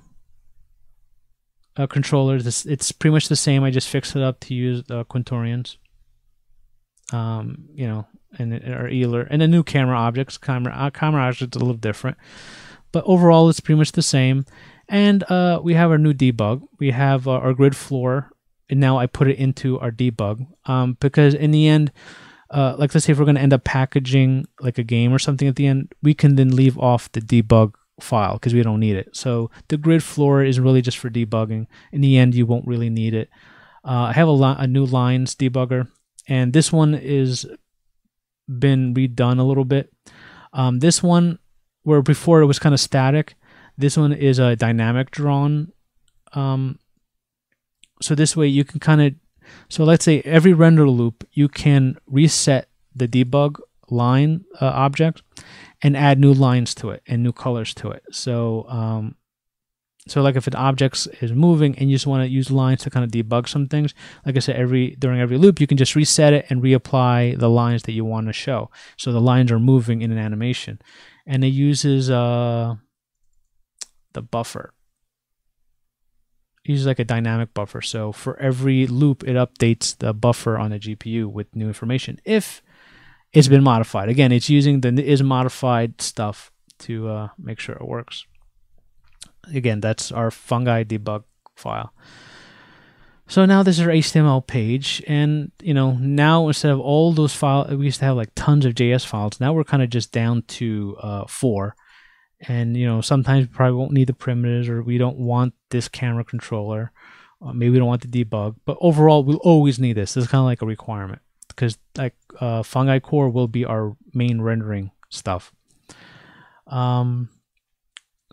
uh, controller. This it's pretty much the same. I just fixed it up to use the Quintorians. Um, you know, and our Euler and the new camera objects. Camera uh, camera objects a little different, but overall it's pretty much the same. And uh, we have our new debug. We have uh, our grid floor, and now I put it into our debug um, because in the end uh, like let's say if we're going to end up packaging like a game or something at the end, we can then leave off the debug file because we don't need it. So the grid floor is really just for debugging. In the end, you won't really need it. Uh, I have a, li- a new lines debugger, and this one is been redone a little bit. Um, this one, where before it was kind of static, this one is a dynamic drawn. Um, so this way you can kind of so let's say every render loop, you can reset the debug line uh, object and add new lines to it and new colors to it. So, um, so like if an object is moving and you just want to use lines to kind of debug some things, like I said, every during every loop, you can just reset it and reapply the lines that you want to show. So the lines are moving in an animation, and it uses uh, the buffer uses like a dynamic buffer. So for every loop, it updates the buffer on the GPU with new information if it's been modified. Again, it's using the is modified stuff to uh, make sure it works. Again, that's our fungi debug file. So now this is our HTML page, and you know now instead of all those files, we used to have like tons of JS files. Now we're kind of just down to uh, four, and you know sometimes we probably won't need the primitives or we don't want this camera controller uh, maybe we don't want the debug but overall we'll always need this this is kind of like a requirement because like uh, fungi core will be our main rendering stuff um,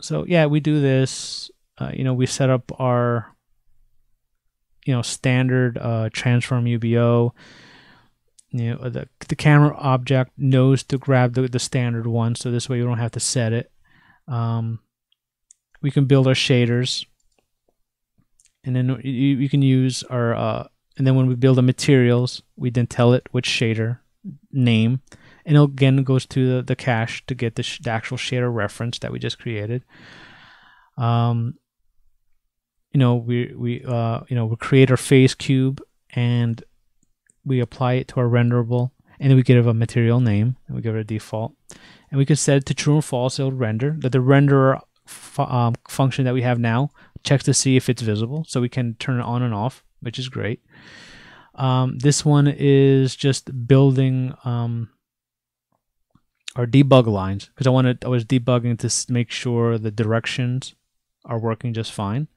so yeah we do this uh, you know we set up our you know standard uh, transform ubo you know the, the camera object knows to grab the, the standard one so this way you don't have to set it um, we can build our shaders and then you, you can use our, uh, and then when we build the materials, we then tell it which shader name. And it again, goes to the, the cache to get the, the actual shader reference that we just created. Um, you know, we, we, uh, you know, we create our face cube and we apply it to our renderable and we give it a material name, and we give it a default, and we can set it to true or false. It'll render that the renderer um, function that we have now checks to see if it's visible, so we can turn it on and off, which is great. Um, this one is just building um, our debug lines because I wanted I was debugging to make sure the directions are working just fine.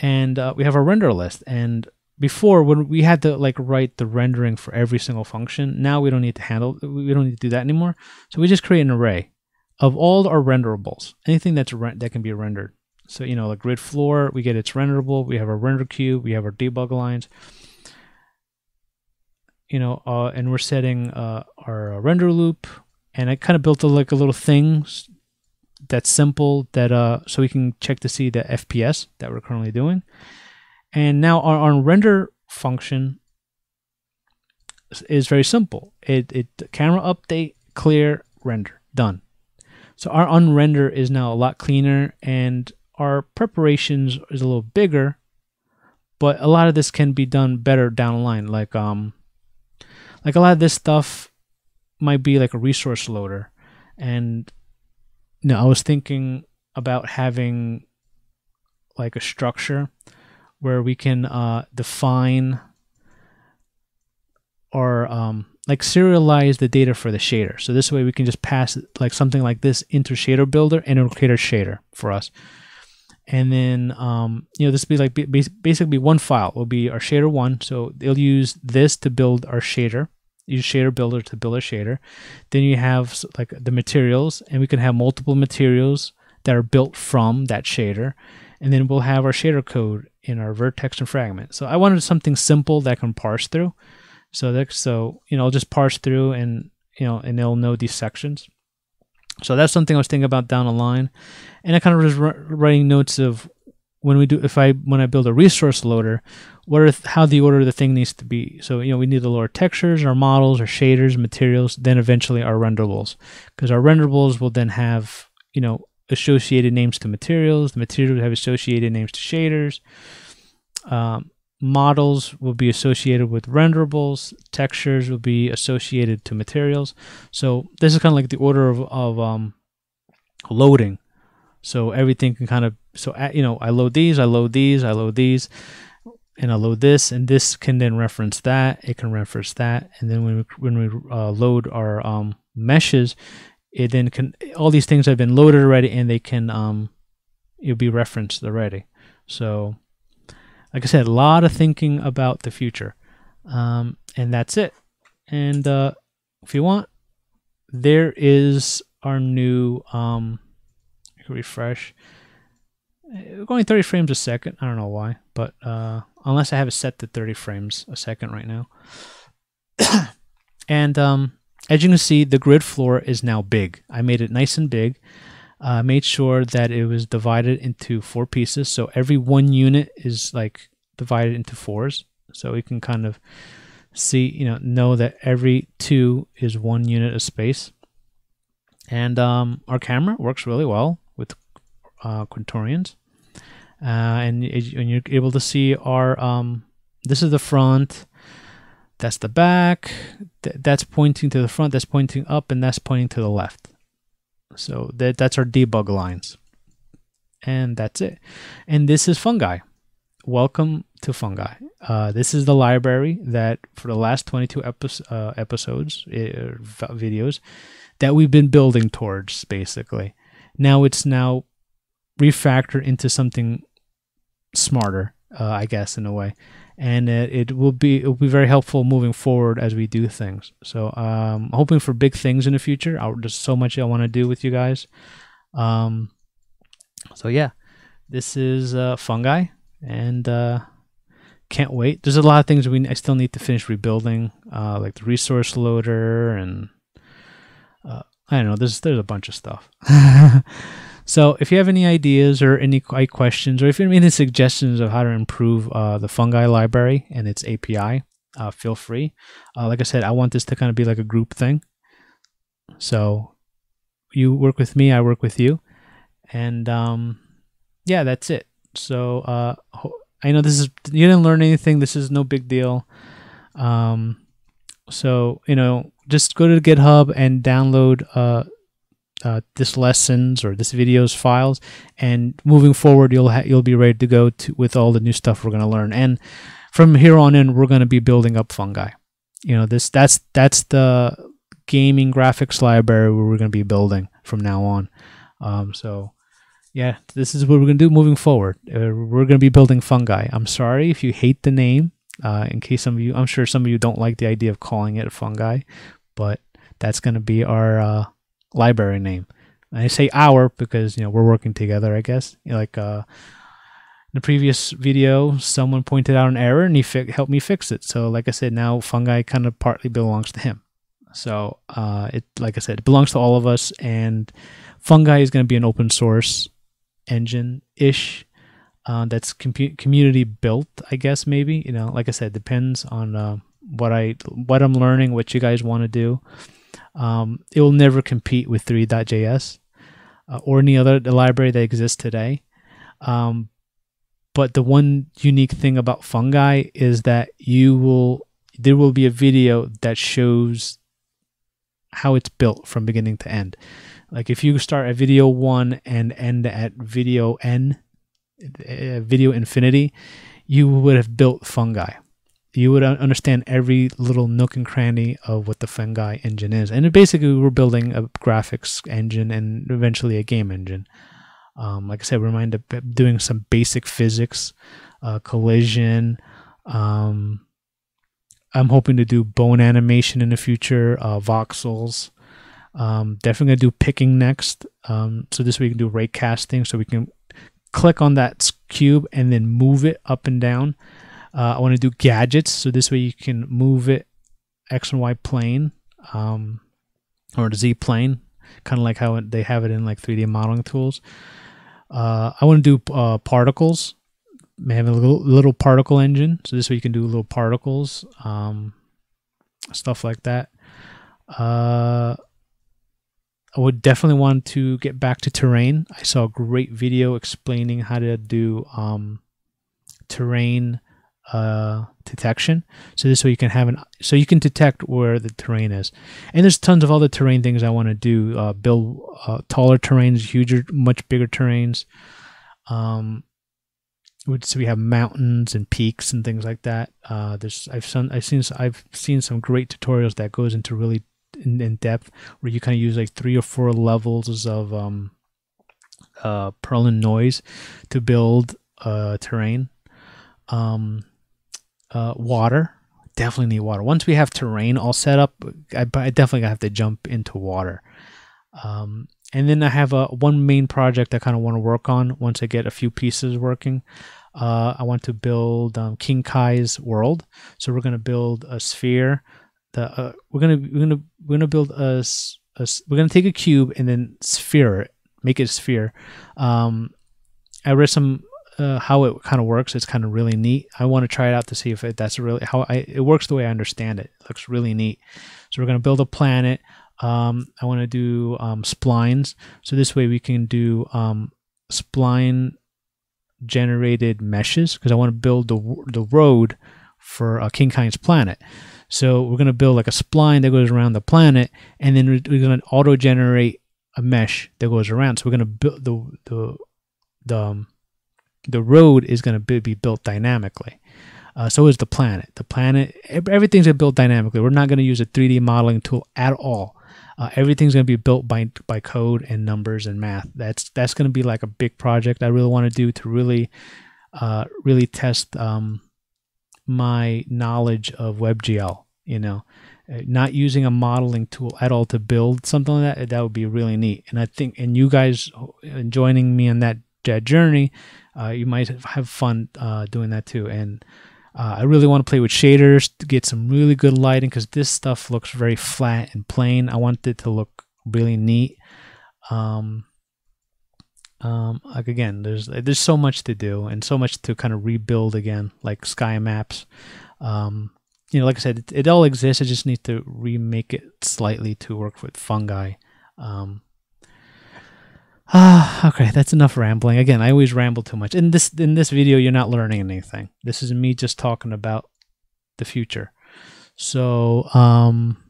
And uh, we have our render list, and before when we had to like write the rendering for every single function now we don't need to handle we don't need to do that anymore so we just create an array of all our renderables anything that's that can be rendered so you know the grid floor we get its renderable we have our render queue we have our debug lines you know uh, and we're setting uh, our render loop and i kind of built a, like a little thing that's simple that uh so we can check to see the fps that we're currently doing and now our, our render function is very simple. It, it camera update, clear, render, done. So our unrender is now a lot cleaner and our preparations is a little bigger, but a lot of this can be done better down the line. Like um like a lot of this stuff might be like a resource loader. And you no, know, I was thinking about having like a structure where we can uh, define or um, like serialize the data for the shader. So this way we can just pass like something like this into shader builder and it'll create a shader for us. And then, um, you know, this will be like basically one file will be our shader one. So they'll use this to build our shader, use shader builder to build a shader. Then you have like the materials and we can have multiple materials that are built from that shader. And then we'll have our shader code in our vertex and fragment. So I wanted something simple that I can parse through. So that so you know I'll just parse through and you know and it'll know these sections. So that's something I was thinking about down the line, and I kind of was writing notes of when we do if I when I build a resource loader, what are how the order of the thing needs to be. So you know we need to lower textures, our models, our shaders, materials, then eventually our renderables, because our renderables will then have you know associated names to materials. The materials have associated names to shaders. Um, models will be associated with renderables, textures will be associated to materials. So this is kind of like the order of, of um, loading. So everything can kind of, so at, you know, I load these, I load these, I load these, and I load this, and this can then reference that, it can reference that, and then when we, when we uh, load our um, meshes, it then can, all these things have been loaded already and they can, um, it'll be referenced already. So like I said, a lot of thinking about the future. Um, and that's it. And uh, if you want, there is our new um, refresh. We're going 30 frames a second. I don't know why, but uh, unless I have it set to 30 frames a second right now. and um, as you can see, the grid floor is now big. I made it nice and big uh, made sure that it was divided into four pieces. So every one unit is like divided into fours. So we can kind of see, you know, know that every two is one unit of space. And um, our camera works really well with uh, Quintorians. Uh, and, and you're able to see our, um, this is the front, that's the back, th that's pointing to the front, that's pointing up, and that's pointing to the left. So that, that's our debug lines. And that's it. And this is fungi. Welcome to fungi. Uh, this is the library that for the last 22 uh, episodes, eh, videos, that we've been building towards basically. Now it's now refactored into something smarter, uh, I guess, in a way and it, it will be it will be very helpful moving forward as we do things. So um, hoping for big things in the future. I, there's so much I want to do with you guys. Um, so yeah, this is uh, fungi, and uh, can't wait. There's a lot of things we I still need to finish rebuilding, uh, like the resource loader and. Uh, I don't know. There's there's a bunch of stuff. So if you have any ideas or any questions, or if you have any suggestions of how to improve uh, the fungi library and its API, uh, feel free. Uh, like I said, I want this to kind of be like a group thing. So you work with me, I work with you. And um, yeah, that's it. So uh, I know this is, you didn't learn anything. This is no big deal. Um, so, you know, just go to GitHub and download uh, uh, this lessons or this video's files and moving forward you'll you'll be ready to go to with all the new stuff we're going to learn and from here on in we're going to be building up fungi you know this that's that's the gaming graphics library we're going to be building from now on um, so yeah this is what we're going to do moving forward uh, we're going to be building fungi i'm sorry if you hate the name uh, in case some of you i'm sure some of you don't like the idea of calling it fungi but that's going to be our uh, library name. And I say our because you know we're working together, I guess. You know, like uh, in the previous video, someone pointed out an error and he fi- helped me fix it. So like I said, now fungi kind of partly belongs to him. So uh, it like I said, it belongs to all of us, and fungi is going to be an open source engine ish. Uh, that's com- community built, I guess. Maybe you know, like I said, depends on uh, what I what I'm learning, what you guys want to do. Um, it will never compete with 3.js uh, or any other library that exists today. Um, but the one unique thing about fungi is that you will there will be a video that shows how it's built from beginning to end. Like if you start at video one and end at video n, uh, video infinity, you would have built fungi you would understand every little nook and cranny of what the Fungi engine is. And basically, we're building a graphics engine and eventually a game engine. Um, like I said, we're mind uh, doing some basic physics, uh, collision. Um, I'm hoping to do bone animation in the future, uh, voxels. Um, definitely gonna do picking next. Um, so this way we can do raycasting, so we can click on that cube and then move it up and down uh, I want to do gadgets, so this way you can move it X and Y plane um, or Z plane, kind of like how they have it in like 3D modeling tools. Uh, I want to do uh, particles. May have a little, little, particle engine, so this way you can do little particles, um, stuff like that. Uh, I would definitely want to get back to terrain. I saw a great video explaining how to do um, terrain uh, detection. So this way you can have an so you can detect where the terrain is. And there's tons of other terrain things I want to do. Uh, build uh, taller terrains, huger, much bigger terrains. Um, so we have mountains and peaks and things like that. Uh, there's I've seen I've seen I've seen some great tutorials that goes into really in, in depth where you kind of use like three or four levels of um, uh, Perlin noise to build uh, terrain. Um, uh, water. Definitely need water. Once we have terrain all set up, I, I definitely have to jump into water. Um, and then I have a, uh, one main project I kind of want to work on once I get a few pieces working. Uh, I want to build um, King Kai's world, so we're gonna build a sphere. The uh, we're gonna we're gonna we're gonna build a, a, we're gonna take a cube and then sphere it, make it a sphere. Um, I read some uh, how it kind of works. It's kind of really neat. I want to try it out to see if it, that's really how I, it works the way I understand it. it looks really neat. So we're going to build a planet. Um, I want to do um, splines. So this way we can do um, spline generated meshes because I want to build the, the road for uh, King Kind's planet. So we're going to build like a spline that goes around the planet and then we're, we're going to auto generate a mesh that goes around. So we're going to build the, the, the, um, the road is going to be built dynamically. Uh, so is the planet. The planet, everything's gonna be built dynamically. We're not going to use a 3D modeling tool at all. Uh, everything's going to be built by by code and numbers and math. That's that's going to be like a big project I really want to do to really, uh, really test um, my knowledge of WebGL. You know, uh, not using a modeling tool at all to build something like that that would be really neat. And I think and you guys uh, joining me on that, that journey uh, you might have fun uh, doing that too. And uh, I really want to play with shaders to get some really good lighting because this stuff looks very flat and plain. I want it to look really neat. Um, um, like again, there's there's so much to do and so much to kind of rebuild again, like sky maps. Um, you know, like I said, it, it, all exists. I just need to remake it slightly to work with fungi. Um, Ah, okay, that's enough rambling. Again, I always ramble too much. In this in this video, you're not learning anything. This is me just talking about the future. So um,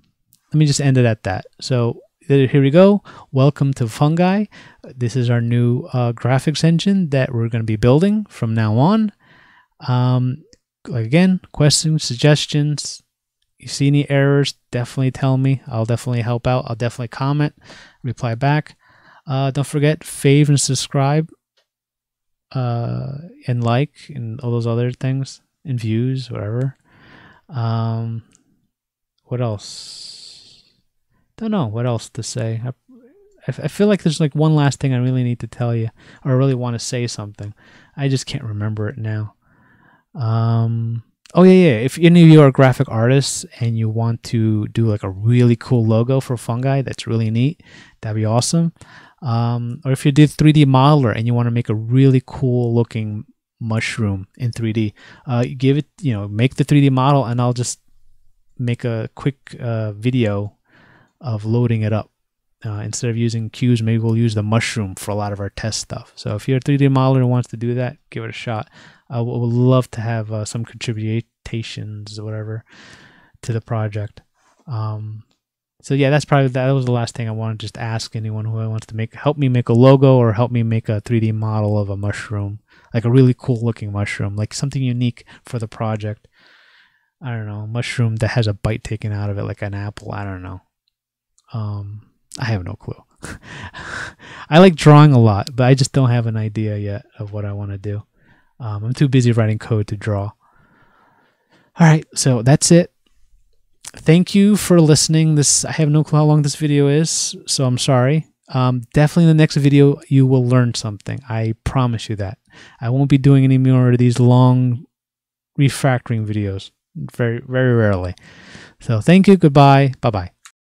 let me just end it at that. So here we go. Welcome to Fungi. This is our new uh, graphics engine that we're going to be building from now on. Um, again, questions, suggestions. You see any errors, definitely tell me. I'll definitely help out. I'll definitely comment, reply back. Uh, don't forget, fave and subscribe, uh, and like, and all those other things, and views, whatever. Um, what else? Don't know what else to say. I, I feel like there's like one last thing I really need to tell you, or I really want to say something. I just can't remember it now. Um, oh yeah, yeah. If any of you are graphic artists and you want to do like a really cool logo for Fungi, that's really neat. That'd be awesome um, or if you did 3D modeler and you want to make a really cool looking mushroom in 3D, uh, give it, you know, make the 3D model, and I'll just make a quick uh, video of loading it up. Uh, instead of using cues, maybe we'll use the mushroom for a lot of our test stuff. So if you're a 3D modeler and wants to do that, give it a shot. I would love to have uh, some contributions, whatever, to the project. Um, so yeah, that's probably that was the last thing I want to just ask anyone who wants to make help me make a logo or help me make a 3D model of a mushroom, like a really cool looking mushroom, like something unique for the project. I don't know, mushroom that has a bite taken out of it like an apple, I don't know. Um I have no clue. I like drawing a lot, but I just don't have an idea yet of what I want to do. Um, I'm too busy writing code to draw. All right, so that's it thank you for listening. This I have no clue how long this video is, so I'm sorry. Um, definitely in the next video you will learn something. I promise you that. I won't be doing any more of these long refactoring videos. Very very rarely. So thank you. Goodbye. Bye bye.